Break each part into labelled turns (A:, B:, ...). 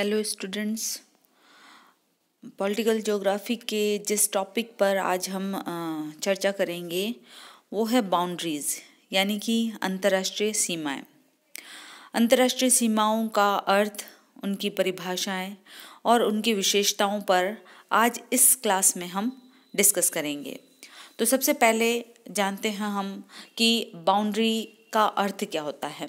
A: hello students political geography के जिस topic पर आज हम चर्चा करेंगे वो है बाउंड्रीज़ यानी कि अंतर्राष्ट्रीय सीमाएं अंतर्राष्ट्रीय सीमाओं का अर्थ उनकी परिभाषाएं और उनकी विशेषताओं पर आज इस क्लास में हम डिस्कस करेंगे तो सबसे पहले जानते हैं हम कि बाउंड्री का अर्थ क्या होता है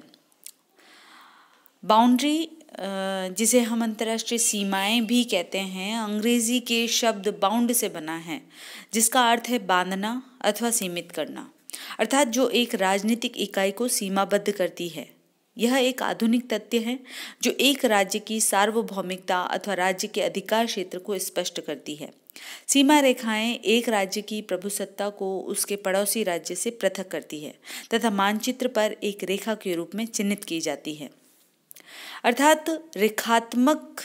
A: बाउंड्री जिसे हम अंतर्राष्ट्रीय सीमाएं भी कहते हैं अंग्रेज़ी के शब्द बाउंड से बना है जिसका अर्थ है बांधना अथवा सीमित करना अर्थात जो एक राजनीतिक इकाई को सीमाबद्ध करती है यह एक आधुनिक तथ्य है जो एक राज्य की सार्वभौमिकता अथवा राज्य के अधिकार क्षेत्र को स्पष्ट करती है सीमा रेखाएं एक राज्य की प्रभुसत्ता को उसके पड़ोसी राज्य से पृथक करती है तथा मानचित्र पर एक रेखा के रूप में चिन्हित की जाती है अर्थात रेखात्मक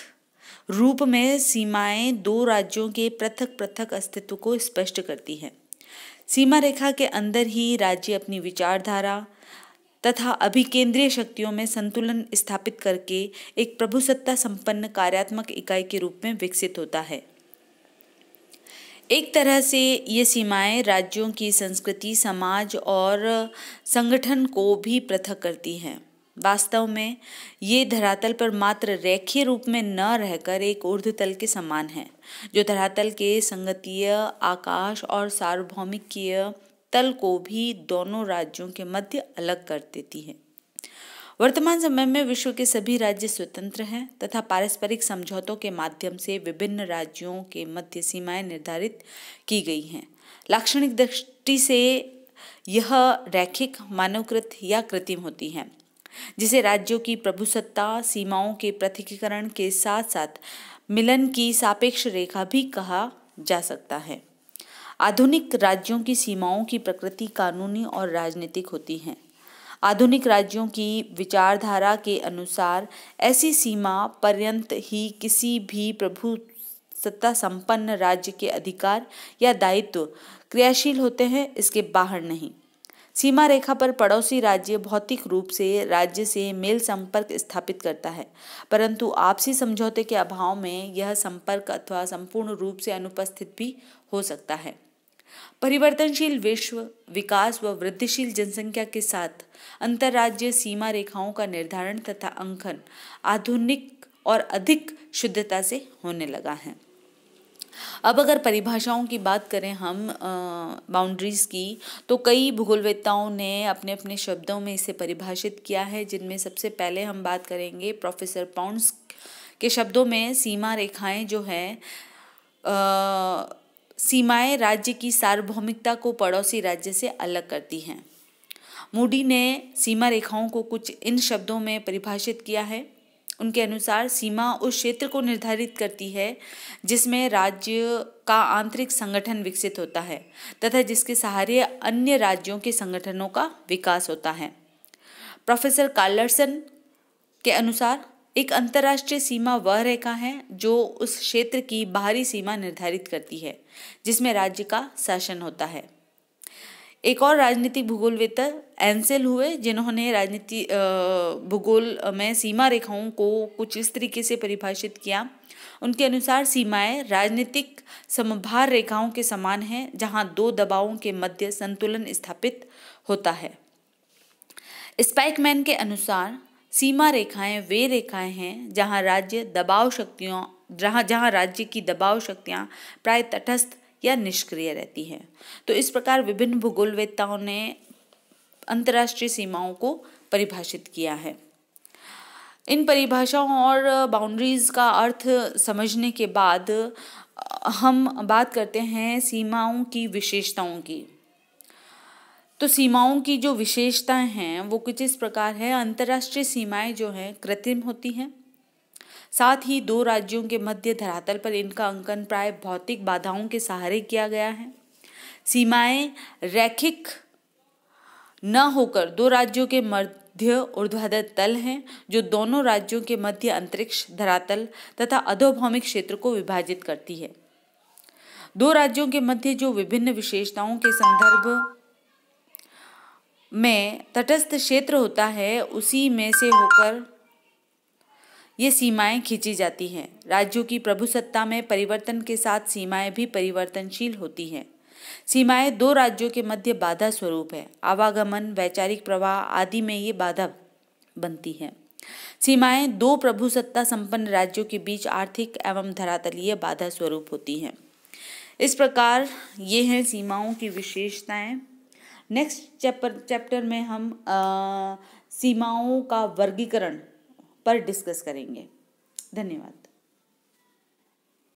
A: रूप में सीमाएं दो राज्यों के पृथक पृथक अस्तित्व को स्पष्ट करती हैं सीमा रेखा के अंदर ही राज्य अपनी विचारधारा तथा अभिकेंद्रीय शक्तियों में संतुलन स्थापित करके एक प्रभुसत्ता संपन्न कार्यात्मक इकाई के रूप में विकसित होता है एक तरह से ये सीमाएं राज्यों की संस्कृति समाज और संगठन को भी पृथक करती हैं वास्तव में ये धरातल पर मात्र रेखीय रूप में न रहकर एक तल के समान है जो धरातल के संगतीय आकाश और सार्वभौमिकीय तल को भी दोनों राज्यों के मध्य अलग कर देती है वर्तमान समय में विश्व के सभी राज्य स्वतंत्र हैं तथा पारस्परिक समझौतों के माध्यम से विभिन्न राज्यों के मध्य सीमाएं निर्धारित की गई हैं लाक्षणिक दृष्टि से यह रैखिक मानवकृत या कृत्रिम होती हैं जिसे राज्यों की प्रभुसत्ता सीमाओं के पृथकीकरण के साथ साथ मिलन की सापेक्ष रेखा भी कहा जा सकता है आधुनिक राज्यों की सीमाओं की प्रकृति कानूनी और राजनीतिक होती हैं आधुनिक राज्यों की विचारधारा के अनुसार ऐसी सीमा पर्यंत ही किसी भी प्रभु सत्ता संपन्न राज्य के अधिकार या दायित्व क्रियाशील होते हैं इसके बाहर नहीं सीमा रेखा पर पड़ोसी राज्य भौतिक रूप से राज्य से मेल संपर्क स्थापित करता है परंतु आपसी समझौते के अभाव में यह संपर्क अथवा संपूर्ण रूप से अनुपस्थित भी हो सकता है परिवर्तनशील विश्व विकास व वृद्धिशील जनसंख्या के साथ अंतर्राज्य सीमा रेखाओं का निर्धारण तथा अंकन आधुनिक और अधिक शुद्धता से होने लगा है अब अगर परिभाषाओं की बात करें हम बाउंड्रीज़ की तो कई भूगोलवेत्ताओं ने अपने अपने शब्दों में इसे परिभाषित किया है जिनमें सबसे पहले हम बात करेंगे प्रोफेसर पाउंड्स के शब्दों में सीमा रेखाएं जो हैं सीमाएं राज्य की सार्वभौमिकता को पड़ोसी राज्य से अलग करती हैं मूडी ने सीमा रेखाओं को कुछ इन शब्दों में परिभाषित किया है उनके अनुसार सीमा उस क्षेत्र को निर्धारित करती है जिसमें राज्य का आंतरिक संगठन विकसित होता है तथा जिसके सहारे अन्य राज्यों के संगठनों का विकास होता है प्रोफेसर कार्लर्सन के अनुसार एक अंतर्राष्ट्रीय सीमा वह रेखा है जो उस क्षेत्र की बाहरी सीमा निर्धारित करती है जिसमें राज्य का शासन होता है एक और राजनीतिक भूगोलवेत्ता एंसेल हुए जिन्होंने राजनीति भूगोल में सीमा रेखाओं को कुछ इस तरीके से परिभाषित किया उनके अनुसार सीमाएं राजनीतिक समभार रेखाओं के समान हैं जहां दो दबावों के मध्य संतुलन स्थापित होता है स्पाइकमैन के अनुसार सीमा रेखाएं वे रेखाएं हैं जहां राज्य दबाव शक्तियों जहां जहां राज्य की दबाव शक्तियां प्राय तटस्थ या निष्क्रिय रहती है तो इस प्रकार विभिन्न भूगोलवेदताओं ने अंतर्राष्ट्रीय सीमाओं को परिभाषित किया है इन परिभाषाओं और बाउंड्रीज़ का अर्थ समझने के बाद हम बात करते हैं सीमाओं की विशेषताओं की तो सीमाओं की जो विशेषताएं हैं वो कुछ इस प्रकार है अंतर्राष्ट्रीय सीमाएं जो हैं कृत्रिम होती हैं साथ ही दो राज्यों के मध्य धरातल पर इनका अंकन प्राय भौतिक बाधाओं के सहारे किया गया है सीमाएं रैखिक न होकर दो राज्यों के मध्य ऊर्ध्वाधर तल हैं जो दोनों राज्यों के मध्य अंतरिक्ष धरातल तथा अधोभौमिक क्षेत्र को विभाजित करती है दो राज्यों के मध्य जो विभिन्न विशेषताओं के संदर्भ में तटस्थ क्षेत्र होता है उसी में से होकर ये सीमाएं खींची जाती हैं राज्यों की प्रभुसत्ता में परिवर्तन के साथ सीमाएं भी परिवर्तनशील होती हैं सीमाएं दो राज्यों के मध्य बाधा स्वरूप है आवागमन वैचारिक प्रवाह आदि में ये बाधा बनती है सीमाएं दो प्रभुसत्ता संपन्न राज्यों के बीच आर्थिक एवं धरातलीय बाधा स्वरूप होती हैं इस प्रकार ये हैं सीमाओं की विशेषताएं नेक्स्ट चैप्टर में हम आ, सीमाओं का वर्गीकरण पर डिस्कस करेंगे धन्यवाद